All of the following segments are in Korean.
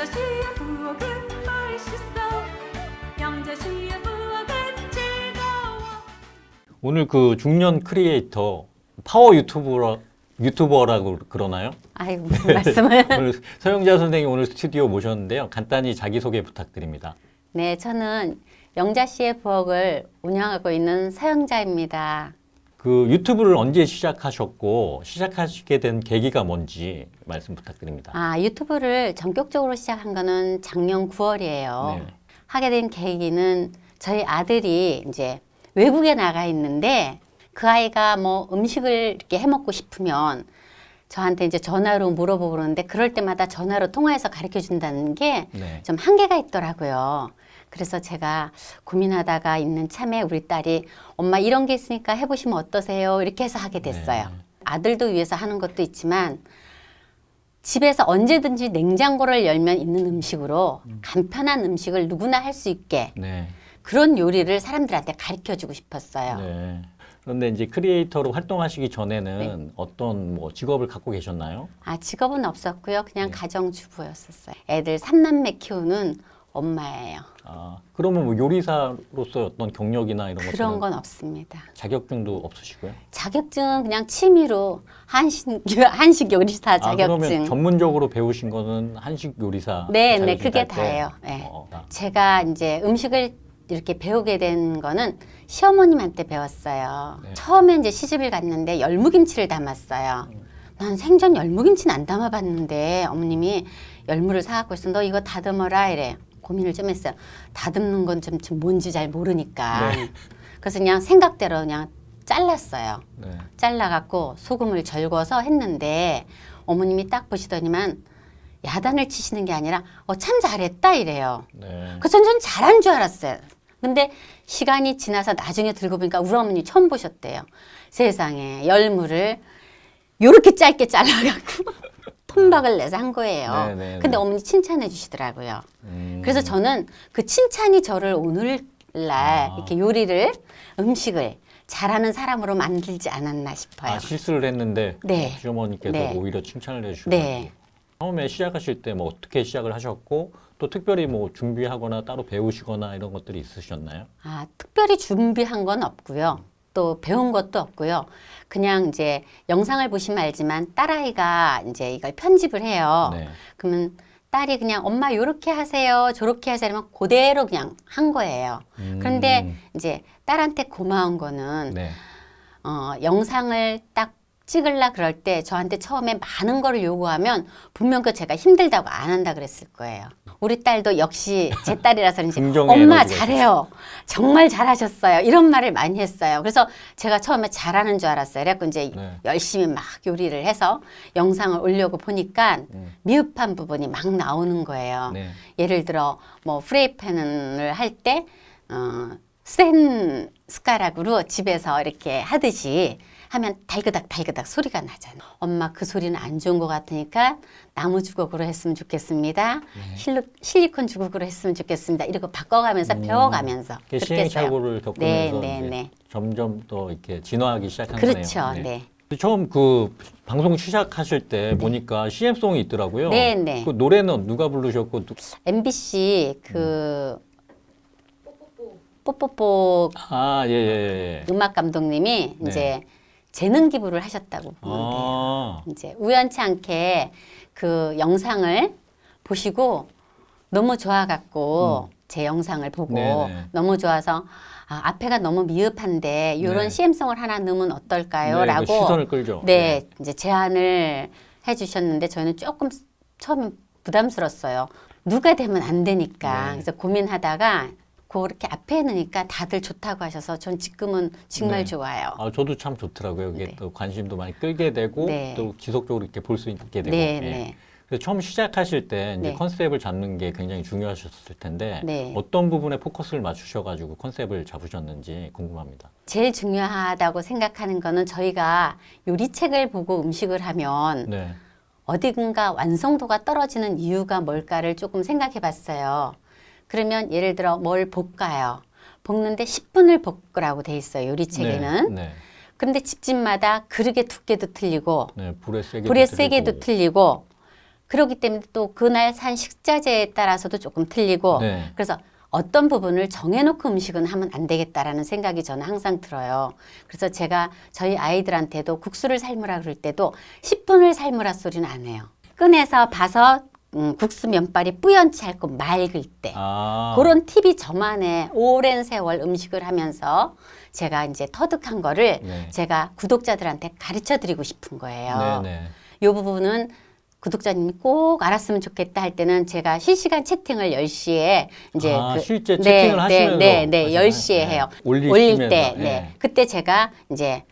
영자씨의 부엌은 맛있어 영자씨의 부엌은 즐거워 오늘 그 중년 크리에이터 파워 유튜브라 유튜버라고 그러나요? 아이 네. 무슨 말씀을 오늘 서영자 선생님 오늘 스튜디오 모셨는데요 간단히 자기소개 부탁드립니다 네 저는 영자 씨의 부엌을 운영하고 있는 서영자입니다 그 유튜브를 언제 시작하셨고 시작하시게 된 계기가 뭔지 말씀 부탁드립니다. 아 유튜브를 전격적으로 시작한 거는 작년 9월이에요. 네. 하게 된 계기는 저희 아들이 이제 외국에 나가 있는데 그 아이가 뭐 음식을 이렇게 해 먹고 싶으면 저한테 이제 전화로 물어보고 그러는데 그럴 때마다 전화로 통화해서 가르쳐 준다는 게좀 네. 한계가 있더라고요. 그래서 제가 고민하다가 있는 참에 우리 딸이 엄마 이런 게 있으니까 해보시면 어떠세요? 이렇게 해서 하게 됐어요. 네. 아들도 위해서 하는 것도 있지만 집에서 언제든지 냉장고를 열면 있는 음식으로 음. 간편한 음식을 누구나 할 수 있게 네. 그런 요리를 사람들한테 가르쳐 주고 싶었어요. 네. 그런데 이제 크리에이터로 활동하시기 전에는 네. 어떤 뭐 직업을 갖고 계셨나요? 아 직업은 없었고요. 그냥 네. 가정주부였었어요. 애들 삼남매 키우는 엄마예요. 아, 그러면 뭐 요리사로서 어떤 경력이나 이런 것 그런 건 없습니다. 자격증도 없으시고요? 자격증은 그냥 취미로 한식 한식 요리사 자격증. 아, 그러면 전문적으로 배우신 거는 한식 요리사. 네, 네, 그게 다예요. 네. 어, 아. 제가 이제 음식을 이렇게 배우게 된 거는 시어머님한테 배웠어요. 네. 처음에 이제 시집을 갔는데 열무김치를 담았어요. 난 생전 열무김치는 안 담아봤는데 어머님이 열무를 사갖고 있어. 너 이거 다듬어라 이래. 요 고민을 좀 했어요. 다듬는 건 좀 뭔지 잘 모르니까. 네. 그래서 그냥 생각대로 그냥 잘랐어요. 네. 잘라갖고 소금을 절궈서 했는데 어머님이 딱 보시더니만 야단을 치시는 게 아니라 어 참 잘했다 이래요. 네. 그래서 전 잘한 줄 알았어요. 근데 시간이 지나서 나중에 들고 보니까 우리 어머니 처음 보셨대요. 세상에 열무를 요렇게 짧게 잘라갖고 톤박을 내서 한 거예요. 네네 네, 근데 네. 어머니 칭찬해 주시더라고요. 음. 그래서 저는 그 칭찬이 저를 오늘날 아. 이렇게 요리를 음식을 잘하는 사람으로 만들지 않았나 싶어요. 아, 실수를 했는데 네. 시어머니께서 네. 오히려 칭찬을 해주셨고 네. 처음에 시작하실 때 뭐 어떻게 시작을 하셨고 또 특별히 뭐 준비하거나 따로 배우시거나 이런 것들이 있으셨나요? 아 특별히 준비한 건 없고요. 또 배운 것도 없고요. 그냥 이제 영상을 보시면 알지만 딸아이가 이제 이걸 편집을 해요. 네. 그러면 딸이 그냥 엄마 요렇게 하세요 저렇게 하세요 하면 그대로 그냥 한 거예요. 음. 그런데 이제 딸한테 고마운 거는 네. 어, 영상을 딱 찍을라 그럴 때 저한테 처음에 많은 거를 요구하면 분명 그 제가 힘들다고 안 한다 그랬을 거예요. 우리 딸도 역시 제 딸이라서 이제 엄마 잘해요. 정말 잘하셨어요. 이런 말을 많이 했어요. 그래서 제가 처음에 잘하는 줄 알았어요. 그래갖고 이제 네. 열심히 막 요리를 해서 영상을 올려고 보니까 음. 미흡한 부분이 막 나오는 거예요. 네. 예를 들어 뭐 프레이팬을 할때 어, 센 숟가락으로 집에서 이렇게 하듯이 하면 달그닥 달그닥 소리가 나잖아. 요 엄마 그 소리는 안 좋은 것 같으니까 나무 주걱으로 했으면 좋겠습니다. 네. 실리, 실리콘 주걱으로 했으면 좋겠습니다. 이렇게 바꿔가면서 음, 배워가면서 시행착오를 겪으면서 네, 네, 네. 점점 또 이렇게 진화하기 시작한 그렇죠, 네 네. 처음 그 방송 시작하실 때 네. 보니까 CM송이 있더라고요. 네, 네. 그 노래는 누가 부르셨고? 또... MBC 그 음. 뽀뽀뽀 뽀뽀뽀 아, 예, 예, 예. 음악 감독님이 네. 이제 재능 기부를 하셨다고 보면 아. 이제 우연치 않게 그 영상을 보시고 너무 좋아갖고 음. 제 영상을 보고 네네. 네. 너무 좋아서 아, 앞에가 너무 미흡한데 이런 네. CM송을 하나 넣으면 어떨까요? 네, 라고 시선을 끌죠. 네, 네, 이제 제안을 해주셨는데 저희는 조금 처음 부담스러웠어요. 누가 되면 안 되니까 네. 그래서 고민하다가 그렇게 앞에 넣으니까 다들 좋다고 하셔서 전 지금은 정말 네. 좋아요. 아, 저도 참 좋더라고요. 그게 네. 또 관심도 많이 끌게 되고 네. 또 지속적으로 이렇게 볼 수 있게 되고. 네, 예. 네, 그래서 처음 시작하실 때 이제 네. 컨셉을 잡는 게 굉장히 중요하셨을 텐데 네. 어떤 부분에 포커스를 맞추셔가지고 컨셉을 잡으셨는지 궁금합니다. 제일 중요하다고 생각하는 거는 저희가 요리책을 보고 음식을 하면 어디든가 완성도가 떨어지는 이유가 뭘까를 조금 생각해 봤어요. 그러면 예를 들어 뭘 볶아요. 볶는데 10분을 볶으라고 돼 있어요. 요리책에는. 네, 네. 근데 집집마다 그릇의 두께도 틀리고 네, 불의 세게도, 불의 세게도 틀리고 그러기 때문에 또 그날 산 식자재에 따라서도 조금 틀리고 네. 그래서 어떤 부분을 정해놓고 음식은 하면 안 되겠다라는 생각이 저는 항상 들어요. 그래서 제가 저희 아이들한테도 국수를 삶으라 그럴 때도 10분을 삶으라 소리는 안 해요. 꺼내서 봐서 음, 국수 면발이 뿌연치 않고 맑을 때 아. 그런 팁이 저만의 오랜 세월 음식을 하면서 제가 이제 터득한 거를 네. 제가 구독자들한테 가르쳐 드리고 싶은 거예요. 네, 네. 요 부분은 구독자님이 꼭 알았으면 좋겠다 할 때는 제가 실시간 채팅을 10시에 이제 아, 그, 실제 네, 채팅을 네, 하시면서 네, 네, 네, 10시에 해요. 올릴, 올릴 때 네. 네. 그때 제가 이제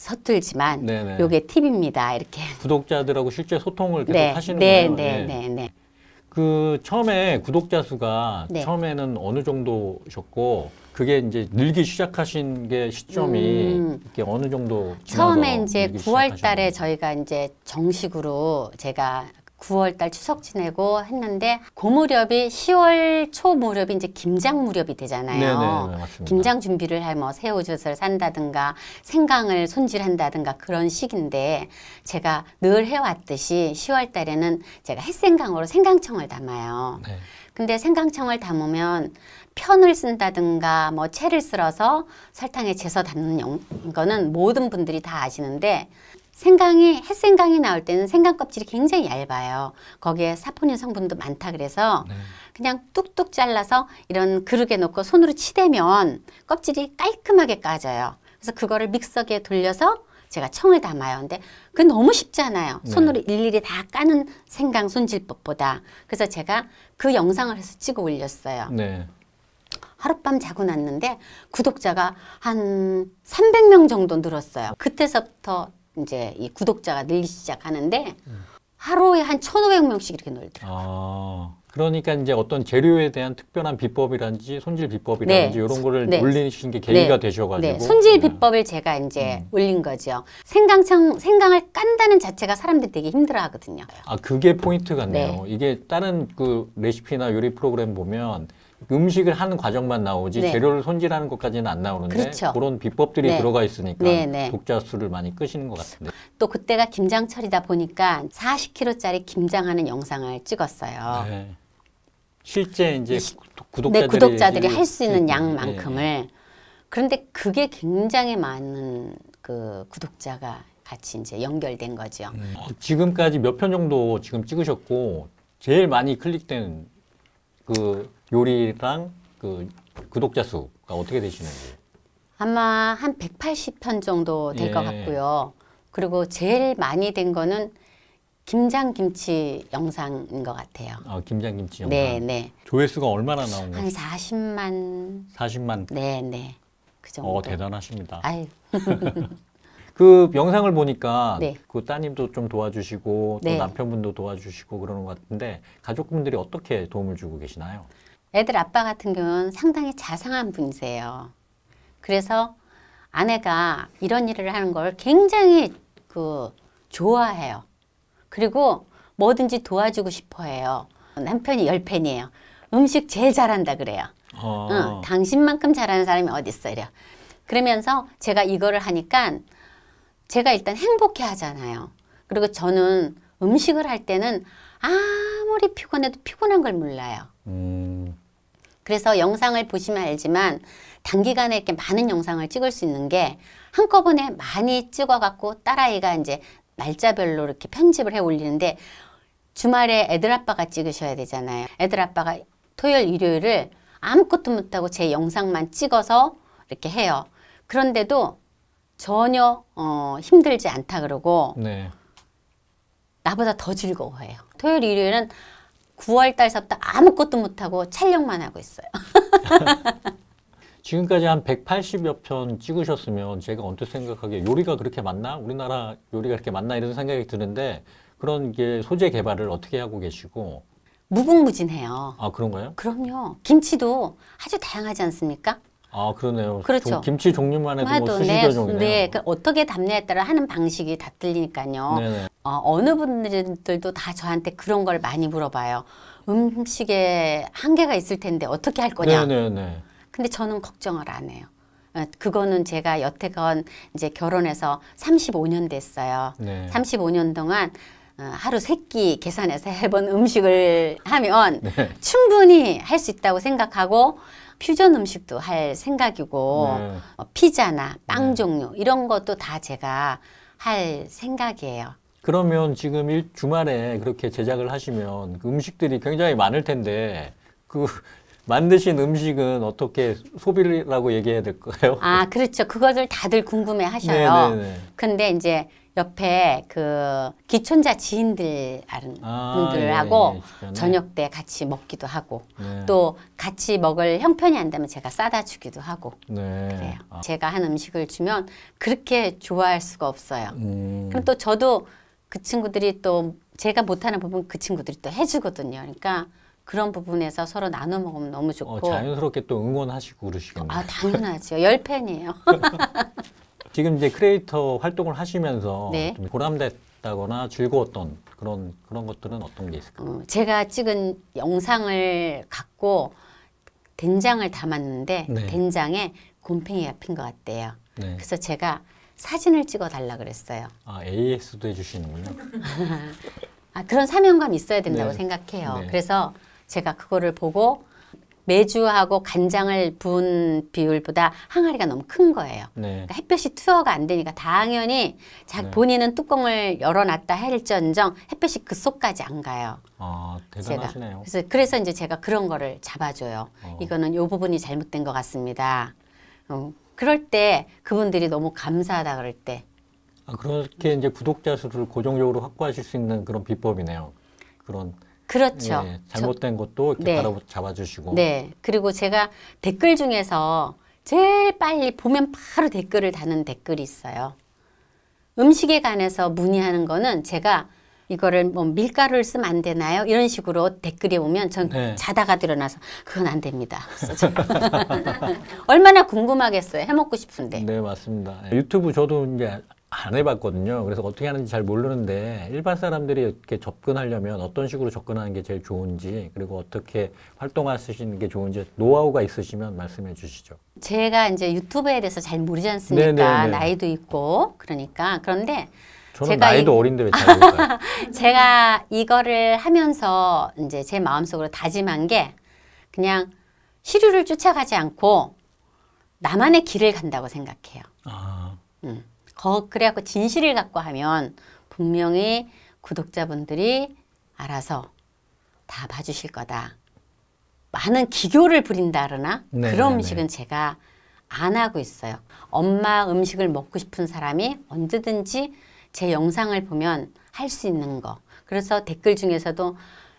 서툴지만 네 요게 팁입니다. 이렇게 구독자들하고 실제 소통을 계속 네. 하시는 네, 거예요. 네, 네, 네. 그 처음에 구독자 수가 네. 처음에는 어느 정도셨고 그게 이제 늘기 시작하신 게 시점이 음. 이게 어느 정도 처음에 이제 9월 달에 저희가 이제 정식으로 제가 9월달 추석 지내고 했는데 고그 무렵이 10월 초 무렵이 이제 김장 무렵이 되잖아요. 네네, 네, 네, 김장 준비를 할 뭐 새우젓을 산다든가 생강을 손질한다든가 그런 시기인데 제가 늘 해왔듯이 10월달에는 제가 햇생강으로 생강청을 담아요. 네. 근데 생강청을 담으면 편을 쓴다든가 뭐 채를 쓸어서 설탕에 재서 담는 거는 모든 분들이 다 아시는데 생강이 햇생강이 나올 때는 생강 껍질이 굉장히 얇아요. 거기에 사포닌 성분도 많다 그래서 네. 그냥 뚝뚝 잘라서 이런 그릇에 넣고 손으로 치대면 껍질이 깔끔하게 까져요. 그래서 그거를 믹서기에 돌려서 제가 청을 담아요. 근데 그건 너무 쉽잖아요. 네. 손으로 네. 일일이 다 까는 생강 손질법보다. 그래서 제가 그 영상을 해서 찍어 올렸어요. 네. 하룻밤 자고 났는데 구독자가 한 300명 정도 늘었어요. 그때서부터 이제 이 구독자가 늘기 시작하는데 하루에 한1 5 0 0 명씩 이렇게 아, 놀더라고요. 아, 그러니까 이제 어떤 재료에 대한 특별한 비법이라든지 손질 비법이라든지 네. 이런 거를 네. 올리는게 계기가 네. 되셔가지고. 네. 손질 네. 비법을 제가 이제 음. 올린 거죠. 생강청, 생강을 깐다는 자체가 사람들이 되게 힘들어 하거든요. 아, 그게 포인트 같네요. 네. 이게 다른 그 레시피나 요리 프로그램 보면 음식을 하는 과정만 나오지 네. 재료를 손질하는 것까지는 안 나오는데 그렇죠. 그런 비법들이 네. 들어가 있으니까 네, 네. 독자 수를 많이 끄시는 것 같은데 또 그때가 김장철이다 보니까 40kg짜리 김장하는 영상을 찍었어요. 네. 실제 이제 네, 구독자들이, 구독자들이 할 수 있는 양만큼을 그런데 그게 굉장히 많은 그 구독자가 같이 이제 연결된 거죠. 음. 어, 지금까지 몇 편 정도 지금 찍으셨고 제일 많이 클릭된 그 요리랑 그 구독자 수가 어떻게 되시는지. 아마 한 180편 정도 될것 예. 같고요. 그리고 제일 많이 된 거는 김장김치 영상인 것 같아요. 아, 김장김치 영상. 네, 네. 조회수가 얼마나 나온 거예요? 한 40만. 40만. 네, 네. 그 어, 정도. 어, 대단하십니다. 아유. 그 영상을 보니까 네. 그 따님도 좀 도와주시고 또 네. 남편분도 도와주시고 그러는 것 같은데 가족분들이 어떻게 도움을 주고 계시나요? 애들 아빠 같은 경우는 상당히 자상한 분이세요. 그래서 아내가 이런 일을 하는 걸 굉장히 그 좋아해요. 그리고 뭐든지 도와주고 싶어 해요. 남편이 열팬이에요. 음식 제일 잘한다 그래요. 어. 응, 당신만큼 잘하는 사람이 어딨어 요 그러면서 제가 이거를 하니까 제가 일단 행복해 하잖아요. 그리고 저는 음식을 할 때는 아무리 피곤해도 피곤한 걸 몰라요. 음. 그래서 영상을 보시면 알지만 단기간에 이렇게 많은 영상을 찍을 수 있는 게 한꺼번에 많이 찍어갖고 딸아이가 이제 날짜별로 이렇게 편집을 해 올리는데 주말에 애들 아빠가 찍으셔야 되잖아요. 애들 아빠가 토요일, 일요일을 아무것도 못하고 제 영상만 찍어서 이렇게 해요. 그런데도 전혀 어, 힘들지 않다 그러고 네. 나보다 더 즐거워해요. 토요일, 일요일은 9월달서부터 아무것도 못하고 촬영만 하고 있어요. 지금까지 한 180여 편 찍으셨으면 제가 언뜻 생각하기에 요리가 그렇게 맞나? 우리나라 요리가 그렇게 맞나? 이런 생각이 드는데 그런 게 소재 개발을 어떻게 하고 계시고 무궁무진해요. 아 그런가요? 그럼요. 김치도 아주 다양하지 않습니까? 아 그러네요. 그렇죠. 조, 김치 종류만 해도, 뭐 수십 네, 여 종류. 네, 그 어떻게 담냐에 따라 하는 방식이 다 틀리니까요. 어, 어느 분들도 다 저한테 그런 걸 많이 물어봐요. 음식에 한계가 있을 텐데 어떻게 할 거냐. 네네네. 근데 저는 걱정을 안 해요. 어, 그거는 제가 여태건 이제 결혼해서 35년 됐어요. 네. 35년 동안 어, 하루 세 끼 계산해서 해본 음식을 하면 네. 충분히 할 수 있다고 생각하고 퓨전 음식도 할 생각이고 네. 어, 피자나 네. 빵 종류 이런 것도 다 제가 할 생각이에요. 그러면 지금 일 주말에 그렇게 제작을 하시면 그 음식들이 굉장히 많을 텐데 그 만드신 음식은 어떻게 소비라고 얘기해야 될까요? 아, 그렇죠. 그것을 다들 궁금해 하셔요. 네네 네. 근데 이제 옆에 그 기촌자 지인들 아, 는 분들하고 예, 예, 예, 저녁 때 같이 먹기도 하고 네. 또 같이 먹을 형편이 안 되면 제가 싸다 주기도 하고 네. 그래요. 아. 제가 한 음식을 주면 그렇게 좋아할 수가 없어요. 음. 그럼 또 저도 그 친구들이 또 제가 못하는 부분 그 친구들이 또 해주거든요. 그러니까 그런 부분에서 서로 나눠 먹으면 너무 어, 좋고 어, 자연스럽게 또 응원하시고 그러시겠네요. 아 당연하죠. 열 팬이에요. 지금 이제 크리에이터 활동을 하시면서 네. 좀 보람됐다거나 즐거웠던 그런 그런 것들은 어떤 게 있을까요? 어, 제가 찍은 영상을 갖고 된장을 담았는데 네. 된장에 곰팡이가 핀 것 같대요. 네. 그래서 제가 사진을 찍어달라 그랬어요. 아 AS도 해주시는군요. 아 그런 사명감 있어야 된다고 네. 생각해요. 네. 그래서 제가 그거를 보고 매주하고 간장을 부은 비율보다 항아리가 너무 큰 거예요. 네. 그러니까 햇볕이 투여가 안 되니까 당연히 자, 네. 본인은 뚜껑을 열어놨다 할전정 햇볕이 그 속까지 안 가요. 아 대단하시네요. 제가. 그래서 그래서 이제 제가 그런 거를 잡아줘요. 어. 이거는 요 부분이 잘못된 것 같습니다. 어. 그럴 때 그분들이 너무 감사하다 그럴 때. 아, 그렇게 이제 구독자 수를 고정적으로 확보하실 수 있는 그런 비법이네요. 그런. 그렇죠. 네, 잘못된 것도 이렇게 네. 바로잡아주시고. 네. 그리고 제가 댓글 중에서 제일 빨리 보면 바로 댓글을 다는 댓글이 있어요. 음식에 관해서 문의하는 거는 제가 이거를 뭐 밀가루를 쓰면 안 되나요? 이런 식으로 댓글이 오면 전 네. 자다가 들어나서 그건 안 됩니다. 얼마나 궁금하겠어요. 해먹고 싶은데. 네, 맞습니다. 유튜브 저도 이제 안 해봤거든요. 그래서 어떻게 하는지 잘 모르는데 일반 사람들이 이렇게 접근하려면 어떤 식으로 접근하는 게 제일 좋은지 그리고 어떻게 활동하시는 게 좋은지 노하우가 있으시면 말씀해 주시죠. 제가 이제 유튜브에 대해서 잘 모르지 않습니까? 네네네. 네, 네. 나이도 있고 그러니까 그런데 저는 제가 나이도 이... 어린데 왜 잘모르까 제가 이거를 하면서 이제 제 마음속으로 다짐한 게 그냥 시류를 쫓아가지 않고 나만의 길을 간다고 생각해요. 아. 음. 거, 그래갖고 진실을 갖고 하면 분명히 구독자분들이 알아서 다 봐주실 거다. 많은 기교를 부린다거나 네, 그런 네, 네. 음식은 네. 제가 안 하고 있어요. 엄마 음식을 먹고 싶은 사람이 언제든지 제 영상을 보면 할 수 있는 거. 그래서 댓글 중에서도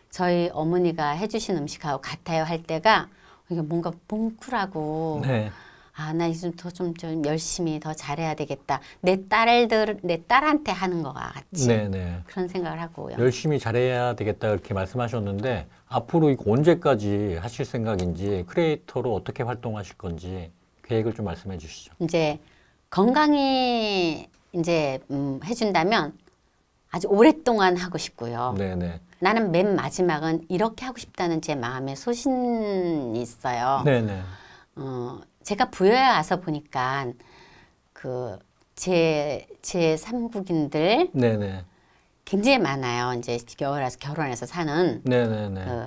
저희 어머니가 해주신 음식하고 같아요 할 때가 뭔가 뭉클하고 네. 아, 나 요즘 더좀 좀 열심히 더 잘해야 되겠다. 내 딸들, 내 딸한테 하는 것 같이 네네. 그런 생각을 하고요. 열심히 잘해야 되겠다 이렇게 말씀하셨는데 앞으로 이거 언제까지 하실 생각인지 크리에이터로 어떻게 활동하실 건지 계획을 좀 말씀해 주시죠. 이제 건강히 이제 음, 해준다면 아주 오랫동안 하고 싶고요. 네네. 나는 맨 마지막은 이렇게 하고 싶다는 제 마음에 소신이 있어요. 네네. 어, 제가 부여에 와서 보니까 그 제 제 삼국인들 네네. 굉장히 많아요. 이제 겨울에서 결혼해서 사는 네네네. 그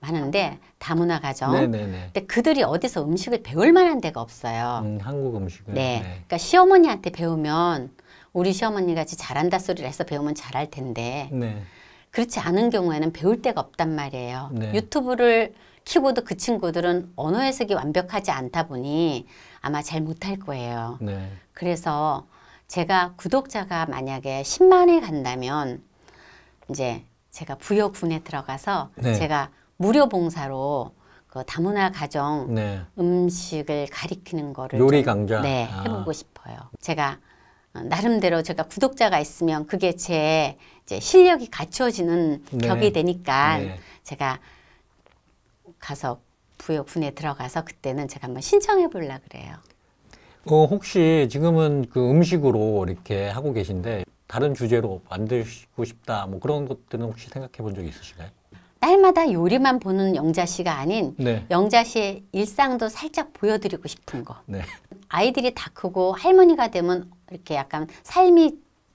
많은데 다문화 가정. 네네네. 근데 그들이 어디서 음식을 배울 만한 데가 없어요. 음, 한국 음식을. 네. 네. 그러니까 시어머니한테 배우면 우리 시어머니 같이 잘한다 소리를 해서 배우면 잘할 텐데 네. 그렇지 않은 경우에는 배울 데가 없단 말이에요. 네. 유튜브를 키보드그 친구들은 언어 해석이 완벽하지 않다 보니 아마 잘 못할 거예요. 네. 그래서 제가 구독자가 만약에 10만에 간다면 이제 제가 부여군에 들어가서 네. 제가 무료 봉사로 그 다문화 가정 네. 음식을 가리키는 거를 요리 강좌 네, 아. 해보고 아. 싶어요. 제가 나름대로 제가 구독자가 있으면 그게 제 이제 실력이 갖춰지는 네. 격이 되니까 네. 제가 가서 부여분에 들어가서 그때는 제가 한번 신청해 볼라 그래요. 어, 혹시 지금은 그 음식으로 이렇게 하고 계신데 다른 주제로 만들고 싶다 뭐 그런 것들은 혹시 생각해 본 적 있으신가요? 딸마다 요리만 보는 영자 씨가 아닌 네. 영자 씨의 일상도 살짝 보여드리고 싶은 거. 네. 아이들이 다 크고 할머니가 되면 이렇게 약간 삶이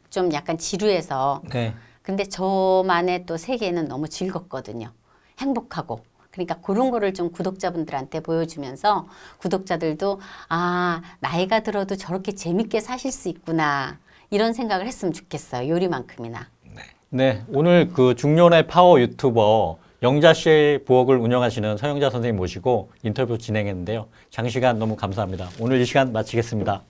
좀 약간 지루해서. 네. 근데 저만의 또 세계는 너무 즐겁거든요. 행복하고. 그러니까 그런 거를 좀 구독자분들한테 보여주면서 구독자들도 아 나이가 들어도 저렇게 재밌게 사실 수 있구나 이런 생각을 했으면 좋겠어요. 요리만큼이나. 네, 네 오늘 그 중년의 파워 유튜버 영자씨의 부엌을 운영하시는 서영자 선생님 모시고 인터뷰 진행했는데요. 장시간 너무 감사합니다. 오늘 이 시간 마치겠습니다.